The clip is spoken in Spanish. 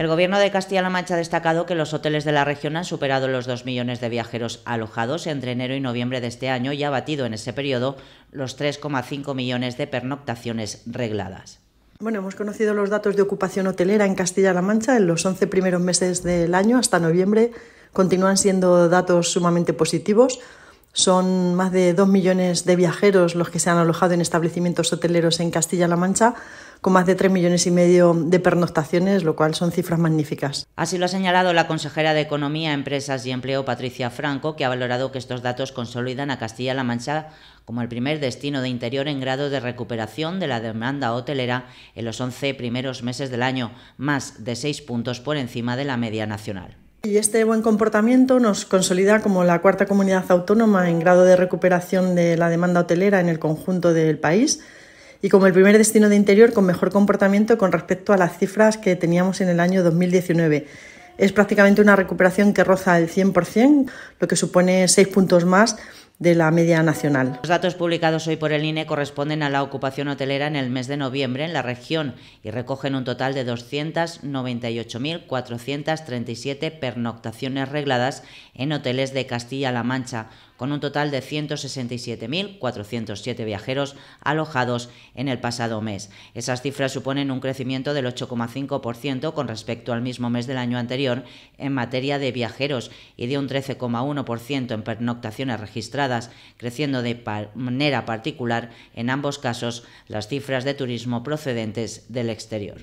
El Gobierno de Castilla-La Mancha ha destacado que los hoteles de la región han superado los 2 millones de viajeros alojados entre enero y noviembre de este año y ha batido en ese periodo los 3,5 millones de pernoctaciones regladas. Bueno, hemos conocido los datos de ocupación hotelera en Castilla-La Mancha en los 11 primeros meses del año hasta noviembre. Continúan siendo datos sumamente positivos. Son más de dos millones de viajeros los que se han alojado en establecimientos hoteleros en Castilla-La Mancha, con más de tres millones y medio de pernoctaciones, lo cual son cifras magníficas. Así lo ha señalado la consejera de Economía, Empresas y Empleo, Patricia Franco, que ha valorado que estos datos consolidan a Castilla-La Mancha como el primer destino de interior en grado de recuperación de la demanda hotelera en los once primeros meses del año, más de seis puntos por encima de la media nacional. Y este buen comportamiento nos consolida como la cuarta comunidad autónoma en grado de recuperación de la demanda hotelera en el conjunto del país y como el primer destino de interior con mejor comportamiento con respecto a las cifras que teníamos en el año 2019. Es prácticamente una recuperación que roza el 100%, lo que supone seis puntos más de la media nacional. Los datos publicados hoy por el INE corresponden a la ocupación hotelera en el mes de noviembre en la región y recogen un total de 298.437 pernoctaciones regladas en hoteles de Castilla-La Mancha, con un total de 167.407 viajeros alojados en el pasado mes. Esas cifras suponen un crecimiento del 8,5% con respecto al mismo mes del año anterior en materia de viajeros y de un 13,1% en pernoctaciones registradas creciendo de manera particular en ambos casos las cifras de turismo procedentes del exterior.